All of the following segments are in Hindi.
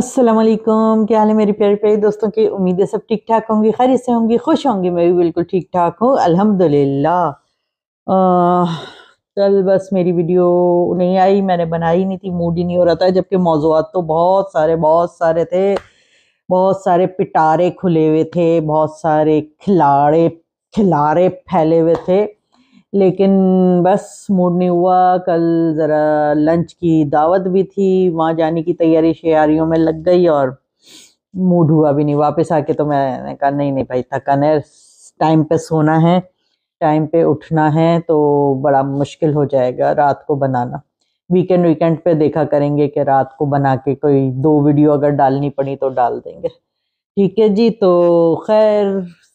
असलम क्या हाल है मेरी प्यारी प्यारी दोस्तों की उम्मीदें सब ठीक ठाक होंगी खैर से होंगी खुश होंगी मैं भी बिल्कुल ठीक ठाक हूँ अल्हम्दुलिल्लाह कल बस मेरी वीडियो नहीं आई मैंने बनाई नहीं थी मूड ही नहीं हो रहा था जबकि मौजूद तो बहुत सारे बहुत सारे थे बहुत सारे पिटारे खुले हुए थे बहुत सारे खिलाड़े खिलाड़े फैले हुए थे लेकिन बस मूड नहीं हुआ कल ज़रा लंच की दावत भी थी वहाँ जाने की तैयारी शारियों में लग गई और मूड हुआ भी नहीं वापस आके तो मैंने कहा नहीं नहीं भाई थका है टाइम पे सोना है टाइम पे उठना है तो बड़ा मुश्किल हो जाएगा रात को बनाना वीकेंड वीकेंड पे देखा करेंगे कि रात को बना के कोई दो वीडियो अगर डालनी पड़ी तो डाल देंगे ठीक है जी तो खैर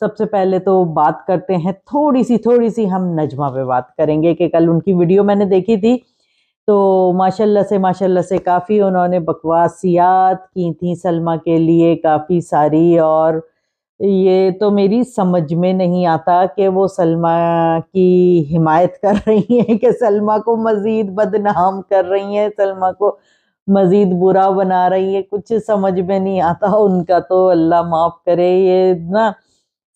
सबसे पहले तो बात करते हैं थोड़ी सी थोड़ी सी हम नजमा पे बात करेंगे कि कल उनकी वीडियो मैंने देखी थी तो माशाल्लाह से माशाल्लाह से काफ़ी उन्होंने बकवासियात की थी सलमा के लिए काफ़ी सारी और ये तो मेरी समझ में नहीं आता कि वो सलमा की हिमायत कर रही हैं कि सलमा को मज़ीद बदनाम कर रही हैं सलमा को मज़ीद बुरा बना रही है कुछ समझ में नहीं आता उनका तो अल्लाह माफ़ करे ये ना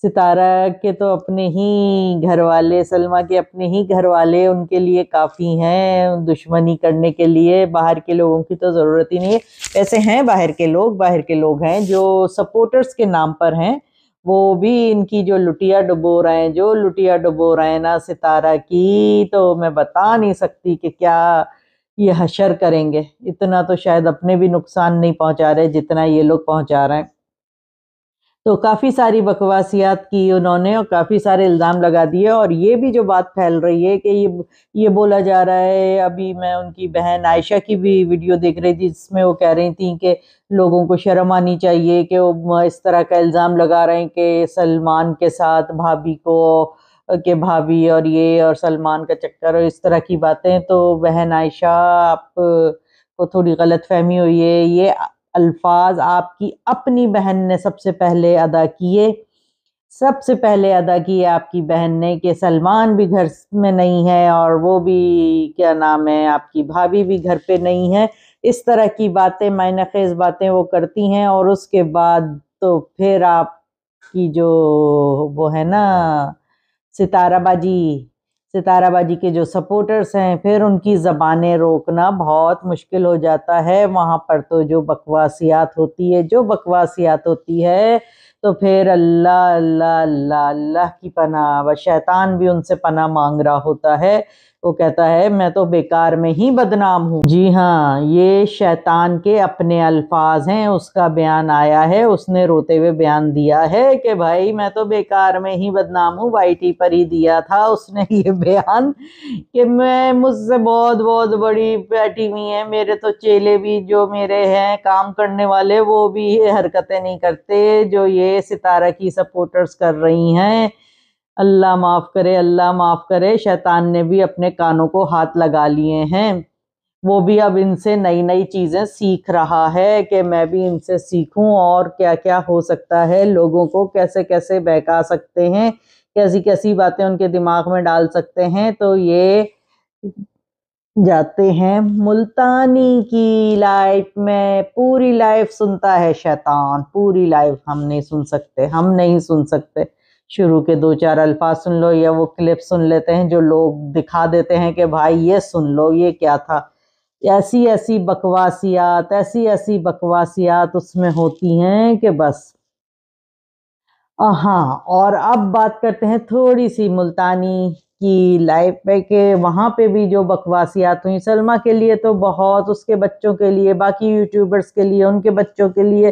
सितारा के तो अपने ही घर वाले सलमा के अपने ही घर वाले उनके लिए काफ़ी हैं दुश्मनी करने के लिए बाहर के लोगों की तो ज़रूरत ही नहीं है ऐसे हैं बाहर के लोग बाहर के लोग हैं जो सपोर्टर्स के नाम पर हैं वो भी इनकी जो लुटिया डुबो रहे हैं जो लुटिया डुबो रहे हैं ना सितारा की तो मैं बता नहीं सकती कि क्या ये हशर करेंगे इतना तो शायद अपने भी नुकसान नहीं पहुंचा रहे जितना ये लोग पहुंचा रहे हैं तो काफ़ी सारी बकवासियात की उन्होंने और काफ़ी सारे इल्ज़ाम लगा दिए और ये भी जो बात फैल रही है कि ये ये बोला जा रहा है अभी मैं उनकी बहन आयशा की भी वीडियो देख रही थी जिसमें वो कह रही थी कि लोगों को शर्म आनी चाहिए कि वो इस तरह का इल्ज़ाम लगा रहे हैं कि सलमान के साथ भाभी को के भाभी और ये और सलमान का चक्कर और इस तरह की बातें तो बहन आयशा आप को थोड़ी गलत फहमी हुई है ये अल्फाज आपकी अपनी बहन ने सबसे पहले अदा किए सबसे पहले अदा किए आपकी बहन ने कि सलमान भी घर में नहीं है और वो भी क्या नाम है आपकी भाभी भी घर पे नहीं है इस तरह की बातें मायने खेज बातें वो करती हैं और उसके बाद तो फिर आपकी जो वो है ना सिताराबाजी सिताराबाजी के जो सपोर्टर्स हैं फिर उनकी ज़बानें रोकना बहुत मुश्किल हो जाता है वहाँ पर तो जो बकवासियात होती है जो बकवासियात होती है तो फिर अल्लाह अल्लाह अल्लाह अल्लाह की पना व शैतान भी उनसे पना मांग रहा होता है वो कहता है मैं तो बेकार में ही बदनाम हूँ जी हाँ ये शैतान के अपने अल्फाज हैं उसका बयान आया है उसने रोते हुए बयान दिया है कि भाई मैं तो बेकार में ही बदनाम हूँ वाई पर ही दिया था उसने ये बयान कि मैं मुझसे बहुत बहुत बड़ी बैठी हुई है मेरे तो चेले भी जो मेरे हैं काम करने वाले वो भी हरकतें नहीं करते जो ये सितारा की सपोर्टर्स कर रही हैं अल्लाह माफ़ करे अल्लाह माफ़ करे शैतान ने भी अपने कानों को हाथ लगा लिए हैं वो भी अब इनसे नई नई चीज़ें सीख रहा है कि मैं भी इनसे सीखूं और क्या क्या हो सकता है लोगों को कैसे कैसे बहका सकते हैं कैसी कैसी बातें उनके दिमाग में डाल सकते हैं तो ये जाते हैं मुल्तानी की लाइफ में पूरी लाइफ सुनता है शैतान पूरी लाइफ हम नहीं सुन सकते हम नहीं सुन सकते शुरू के दो चार अल्फाज सुन लो या वो क्लिप सुन लेते हैं जो लोग दिखा देते हैं कि भाई ये सुन लो ये क्या था ऐसी ऐसी बकवासियात ऐसी ऐसी बकवासियात उसमें होती हैं कि बस हाँ और अब बात करते हैं थोड़ी सी मुल्तानी की लाइफ में के वहाँ पे भी जो बकवासियात हुई सलमा के लिए तो बहुत उसके बच्चों के लिए बाकी यूट्यूबर्स के लिए उनके बच्चों के लिए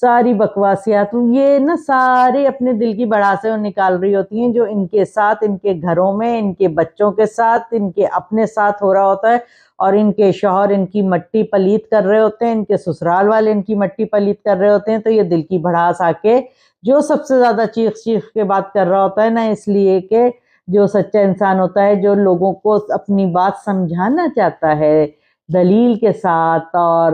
सारी बकवासियात ये ना सारे अपने दिल की बड़ा से निकाल रही होती हैं जो इनके साथ इनके घरों में इनके बच्चों के साथ इनके अपने साथ हो रहा होता है और इनके शोहर इनकी मट्टी पलीत कर रहे होते हैं इनके ससुराल वाले इनकी मट्टी पलीत कर रहे होते हैं तो ये दिल की भड़ास आके जो सबसे ज़्यादा चीख चीख के बात कर रहा होता है ना इसलिए कि जो सच्चा इंसान होता है जो लोगों को अपनी बात समझाना चाहता है दलील के साथ और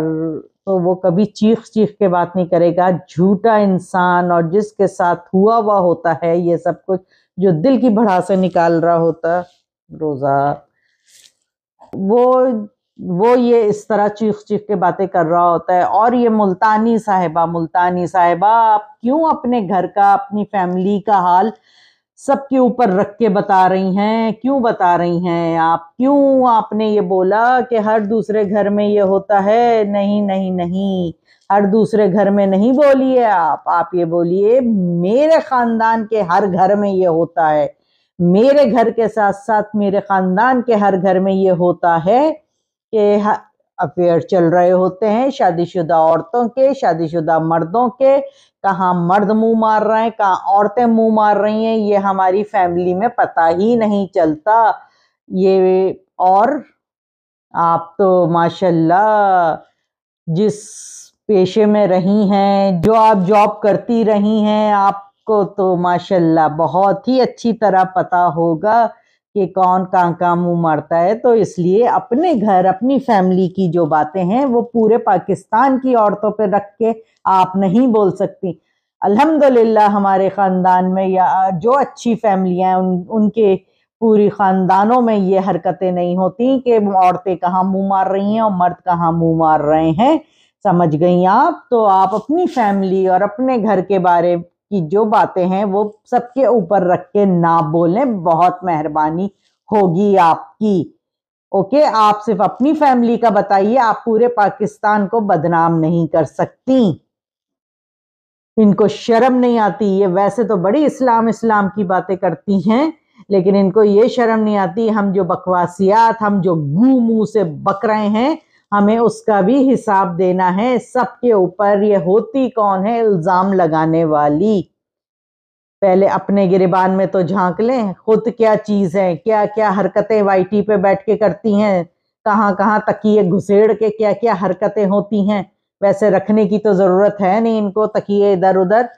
तो वो कभी चीख चीख के बात नहीं करेगा झूठा इंसान और जिसके साथ हुआ हुआ होता है ये सब कुछ जो दिल की भड़ा से निकाल रहा होता रोज़ा वो वो ये इस तरह चीख चीख के बातें कर रहा होता है और ये मुल्तानी साहिबा मुल्तानी साहिबा आप क्यों अपने घर का अपनी फैमिली का हाल सबके ऊपर रख के बता रही हैं क्यों बता रही हैं आप क्यों आपने ये बोला कि हर दूसरे घर में ये होता है नहीं नहीं नहीं हर दूसरे घर में नहीं बोलिए आप आप ये बोलिए मेरे ख़ानदान के हर घर में ये होता है मेरे घर के साथ साथ मेरे ख़ानदान के हर घर में ये होता है कि अफेयर चल रहे होते हैं शादीशुदा औरतों के शादीशुदा मर्दों के कहाँ मर्द मुंह मार रहे हैं कहाँ औरतें मुंह मार रही हैं ये हमारी फैमिली में पता ही नहीं चलता ये और आप तो माशाल्लाह जिस पेशे में रही हैं जो आप जॉब करती रही हैं आपको तो माशाल्लाह बहुत ही अच्छी तरह पता होगा कि कौन कहाँ कहाँ मुँह मारता है तो इसलिए अपने घर अपनी फैमिली की जो बातें हैं वो पूरे पाकिस्तान की औरतों पर रख के आप नहीं बोल सकती अल्हम्दुलिल्लाह हमारे ख़ानदान में या जो अच्छी फैमिलियाँ हैं उन उनके पूरी ख़ानदानों में ये हरकतें नहीं होती कि औरतें कहाँ मुँह मार रही हैं और मर्द कहाँ मुँह मार रहे हैं समझ गई आप तो आप अपनी फैमिली और अपने घर के बारे कि जो बातें हैं वो सबके ऊपर रख के ना बोलें बहुत मेहरबानी होगी आपकी ओके आप सिर्फ अपनी फैमिली का बताइए आप पूरे पाकिस्तान को बदनाम नहीं कर सकती इनको शर्म नहीं आती ये वैसे तो बड़ी इस्लाम इस्लाम की बातें करती हैं लेकिन इनको ये शर्म नहीं आती हम जो बकवासियात हम जो गू मुंह से बक रहे हैं हमें उसका भी हिसाब देना है सबके ऊपर ये होती कौन है इल्ज़ाम लगाने वाली पहले अपने गिरबान में तो झांक लें खुद क्या चीज़ है क्या क्या हरकतें वाईटी पे बैठ के करती हैं कहाँ कहाँ तकिए घुसेड़ के क्या क्या हरकतें होती हैं वैसे रखने की तो ज़रूरत है नहीं इनको तकिए इधर उधर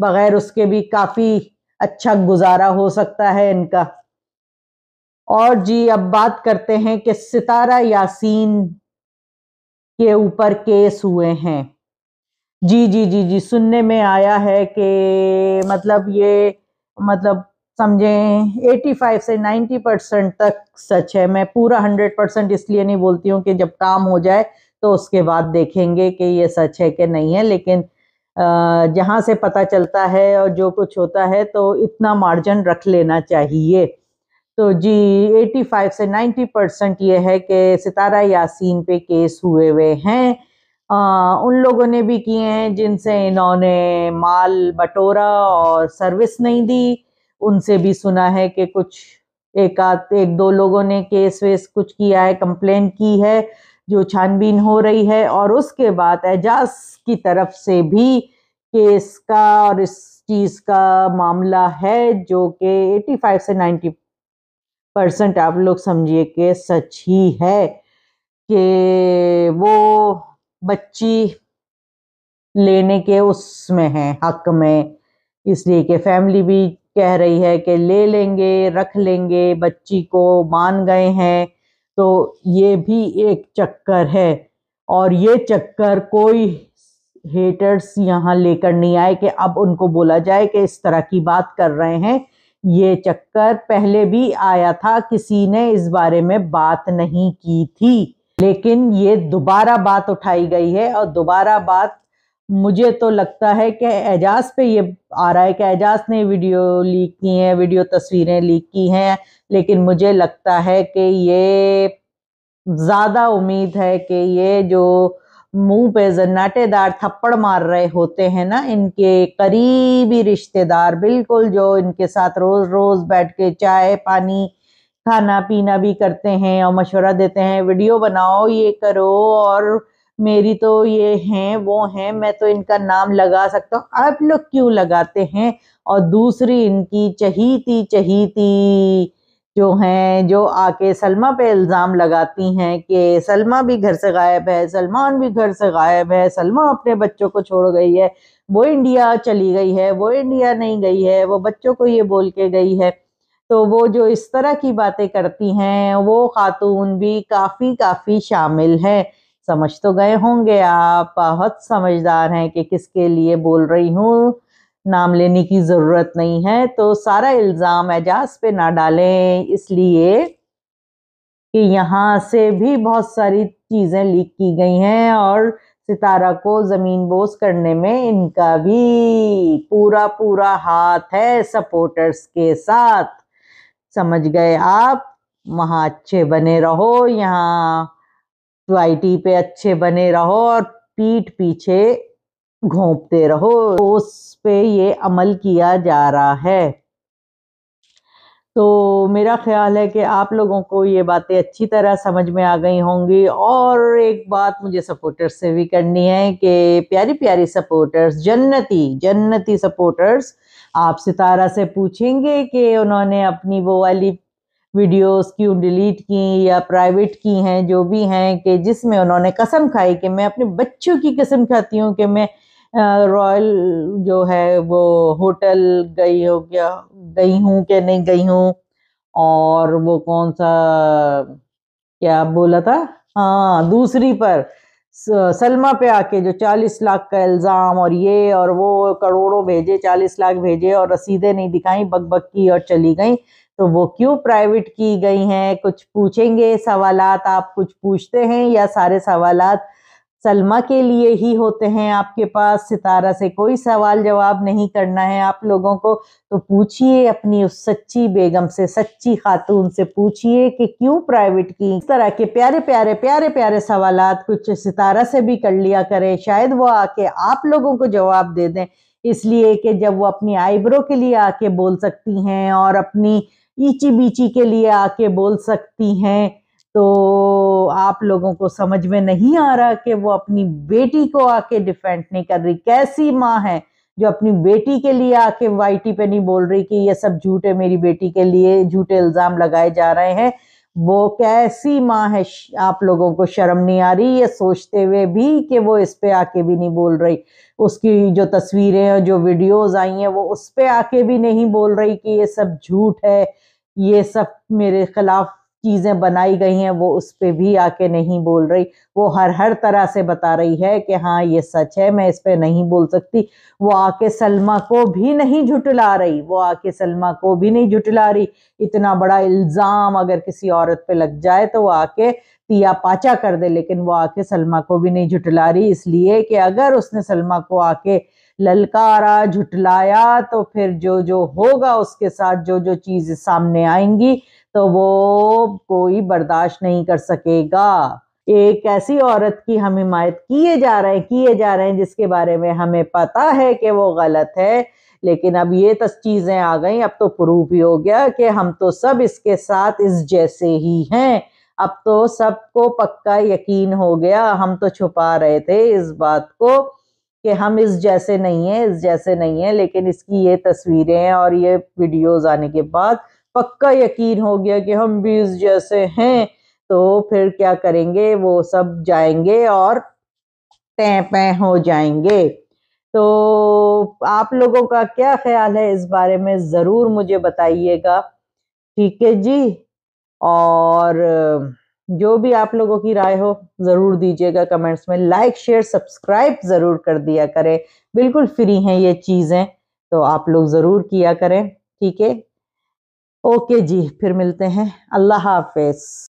बग़ैर उसके भी काफ़ी अच्छा गुजारा हो सकता है इनका और जी अब बात करते हैं कि सितारा यासीन के ऊपर केस हुए हैं जी जी जी जी सुनने में आया है कि मतलब ये मतलब समझें 85 से 90 परसेंट तक सच है मैं पूरा 100 परसेंट इसलिए नहीं बोलती हूँ कि जब काम हो जाए तो उसके बाद देखेंगे कि ये सच है कि नहीं है लेकिन जहाँ से पता चलता है और जो कुछ होता है तो इतना मार्जिन रख लेना चाहिए तो जी 85 से 90 परसेंट ये है कि सितारा यासीन पे केस हुए हुए हैं आ, उन लोगों ने भी किए हैं जिनसे इन्होंने माल बटोरा और सर्विस नहीं दी उनसे भी सुना है कि कुछ एक आध एक दो लोगों ने केस वेस कुछ किया है कंप्लेन की है जो छानबीन हो रही है और उसके बाद एजाज की तरफ से भी केस का और इस चीज़ का मामला है जो कि 85 से 90 परसेंट आप लोग समझिए कि सच ही है कि वो बच्ची लेने के उसमें है हक में इसलिए कि फैमिली भी कह रही है कि ले लेंगे रख लेंगे बच्ची को मान गए हैं तो ये भी एक चक्कर है और ये चक्कर कोई हेटर्स यहाँ लेकर नहीं आए कि अब उनको बोला जाए कि इस तरह की बात कर रहे हैं ये चक्कर पहले भी आया था किसी ने इस बारे में बात नहीं की थी लेकिन ये दोबारा बात उठाई गई है और दोबारा बात मुझे तो लगता है कि एजाज पे ये आ रहा है कि एजाज ने वीडियो लीक की है वीडियो तस्वीरें लीक की हैं लेकिन मुझे लगता है कि ये ज़्यादा उम्मीद है कि ये जो मुंह पे जन्नाटेदार थप्पड़ मार रहे होते हैं ना इनके करीबी रिश्तेदार बिल्कुल जो इनके साथ रोज़ रोज़ बैठ के चाय पानी खाना पीना भी करते हैं और मशवरा देते हैं वीडियो बनाओ ये करो और मेरी तो ये हैं वो हैं मैं तो इनका नाम लगा सकता हूँ आप लोग क्यों लगाते हैं और दूसरी इनकी चहीती चहीती जो हैं जो आके सलमा पे इल्ज़ाम लगाती हैं कि सलमा भी घर से गायब है सलमान भी घर से गायब है सलमा अपने बच्चों को छोड़ गई है वो इंडिया चली गई है वो इंडिया नहीं गई है वो बच्चों को ये बोल के गई है तो वो जो इस तरह की बातें करती हैं वो खातून भी काफ़ी काफ़ी शामिल हैं समझ तो गए होंगे आप बहुत समझदार हैं कि किसके लिए बोल रही हूँ नाम लेने की ज़रूरत नहीं है तो सारा इल्ज़ाम एजाज पे ना डालें इसलिए कि यहाँ से भी बहुत सारी चीज़ें लीक की गई हैं और सितारा को ज़मीन बोस करने में इनका भी पूरा पूरा हाथ है सपोर्टर्स के साथ समझ गए आप वहाँ अच्छे बने रहो यहाँ टू पे अच्छे बने रहो और पीठ पीछे घोंपते रहो तो उस पे ये अमल किया जा रहा है तो मेरा ख्याल है कि आप लोगों को ये बातें अच्छी तरह समझ में आ गई होंगी और एक बात मुझे सपोर्टर्स से भी करनी है कि प्यारी प्यारी सपोर्टर्स जन्नती जन्नती सपोर्टर्स आप सितारा से पूछेंगे कि उन्होंने अपनी वो वाली वीडियोस क्यों डिलीट की या प्राइवेट की हैं जो भी हैं कि जिसमें उन्होंने कसम खाई कि मैं अपने बच्चों की कसम खाती हूँ कि मैं रॉयल जो है वो होटल गई हो गया गई हूँ कि नहीं गई हूँ और वो कौन सा क्या बोला था हाँ दूसरी पर सलमा पे आके जो चालीस लाख का इल्ज़ाम और ये और वो करोड़ों भेजे चालीस लाख भेजे और रसीदें नहीं दिखाई बक बक की और चली गई तो वो क्यों प्राइवेट की गई हैं कुछ पूछेंगे सवालात आप कुछ पूछते हैं या सारे सवालात सलमा के लिए ही होते हैं आपके पास सितारा से कोई सवाल जवाब नहीं करना है आप लोगों को तो पूछिए अपनी उस सच्ची बेगम से सच्ची खातून से पूछिए कि क्यों प्राइवेट की इस तरह के प्यारे प्यारे प्यारे प्यारे सवाल कुछ सितारा से भी कर लिया करें शायद वो आके आप लोगों को जवाब दे दें इसलिए कि जब वो अपनी आईब्रो के लिए आके बोल सकती हैं और अपनी ईची बीची के लिए आके बोल सकती हैं तो आप लोगों को समझ में नहीं आ रहा कि वो अपनी बेटी को आके डिफेंड नहीं कर रही कैसी माँ है जो अपनी बेटी के लिए आके वाईटी पे नहीं बोल रही कि ये सब झूठे मेरी बेटी के लिए झूठे इल्ज़ाम लगाए जा रहे हैं वो कैसी माँ है आप लोगों को शर्म नहीं आ रही ये सोचते हुए भी कि वो इस पे आके भी नहीं बोल रही उसकी जो तस्वीरें और जो वीडियोस आई हैं वो उस पे आके भी नहीं बोल रही कि ये सब झूठ है ये सब मेरे खिलाफ चीज़ें बनाई गई हैं वो उस पर भी आके नहीं बोल रही वो हर हर तरह से बता रही है कि हाँ ये सच है मैं इस पर नहीं बोल सकती वो आके सलमा को भी नहीं झुटला रही वो आके सलमा को भी नहीं झुटला रही इतना बड़ा इल्ज़ाम अगर किसी औरत पे लग जाए तो वो आके तिया पाचा कर दे लेकिन वो आके सलमा को भी नहीं झुटला रही इसलिए कि अगर उसने सलमा को आके ललकारा झुटलाया तो फिर जो जो होगा उसके साथ जो जो चीज सामने आएंगी तो वो कोई बर्दाश्त नहीं कर सकेगा एक ऐसी औरत की हम हिमायत किए जा रहे हैं किए जा रहे हैं जिसके बारे में हमें पता है कि वो गलत है लेकिन अब ये तो चीज़ें आ गई अब तो प्रूफ ही हो गया कि हम तो सब इसके साथ इस जैसे ही हैं अब तो सबको पक्का यकीन हो गया हम तो छुपा रहे थे इस बात को कि हम इस जैसे नहीं हैं इस जैसे नहीं हैं लेकिन इसकी ये तस्वीरें और ये वीडियोज़ आने के बाद पक्का यकीन हो गया कि हम भी इस जैसे हैं तो फिर क्या करेंगे वो सब जाएंगे और तय पै हो जाएंगे तो आप लोगों का क्या ख्याल है इस बारे में ज़रूर मुझे बताइएगा ठीक है जी और जो भी आप लोगों की राय हो ज़रूर दीजिएगा कमेंट्स में लाइक शेयर सब्सक्राइब ज़रूर कर दिया करें बिल्कुल फ्री हैं ये चीज़ें तो आप लोग ज़रूर किया करें ठीक है ओके जी फिर मिलते हैं अल्लाह हाफिज